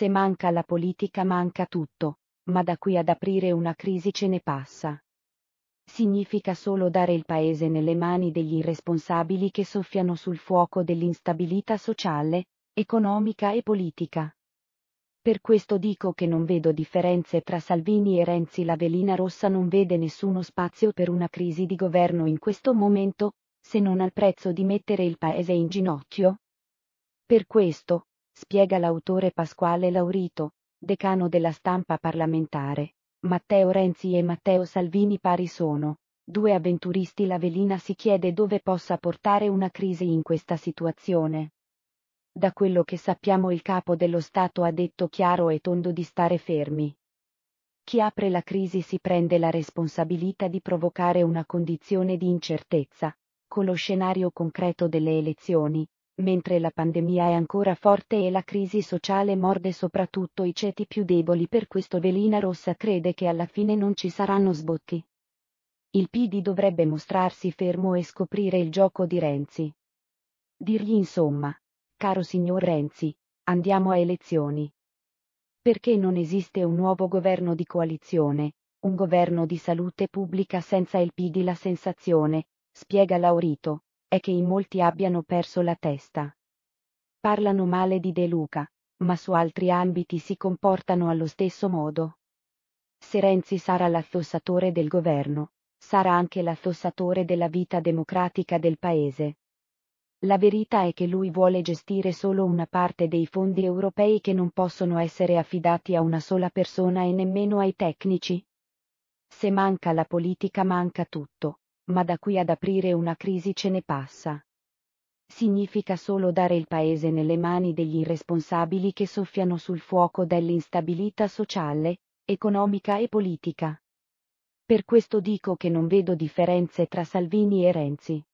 Se manca la politica manca tutto, ma da qui ad aprire una crisi ce ne passa. Significa solo dare il paese nelle mani degli irresponsabili che soffiano sul fuoco dell'instabilità sociale, economica e politica. Per questo dico che non vedo differenze tra Salvini e Renzi. La velina rossa non vede nessuno spazio per una crisi di governo in questo momento, se non al prezzo di mettere il paese in ginocchio. Per questo, spiega l'autore Pasquale Laurito, decano della stampa parlamentare. Matteo Renzi e Matteo Salvini pari sono. Due avventuristi la velina si chiede dove possa portare una crisi in questa situazione. Da quello che sappiamo il capo dello Stato ha detto chiaro e tondo di stare fermi. Chi apre la crisi si prende la responsabilità di provocare una condizione di incertezza, con lo scenario concreto delle elezioni, mentre la pandemia è ancora forte e la crisi sociale morde soprattutto i ceti più deboli per questo Velina Rossa crede che alla fine non ci saranno sbocchi. Il PD dovrebbe mostrarsi fermo e scoprire il gioco di Renzi. Dirgli insomma, caro signor Renzi, andiamo a elezioni. Perché non esiste un nuovo governo di coalizione, un governo di salute pubblica senza il PD la sensazione, spiega Laurito, è che in molti abbiano perso la testa. Parlano male di De Luca, ma su altri ambiti si comportano allo stesso modo. Se Renzi sarà l'affossatore del governo, sarà anche l'affossatore della vita democratica del Paese. La verità è che lui vuole gestire solo una parte dei fondi europei che non possono essere affidati a una sola persona e nemmeno ai tecnici. Se manca la politica manca tutto, ma da qui ad aprire una crisi ce ne passa. Significa solo dare il paese nelle mani degli irresponsabili che soffiano sul fuoco dell'instabilità sociale, economica e politica. Per questo dico che non vedo differenze tra Salvini e Renzi.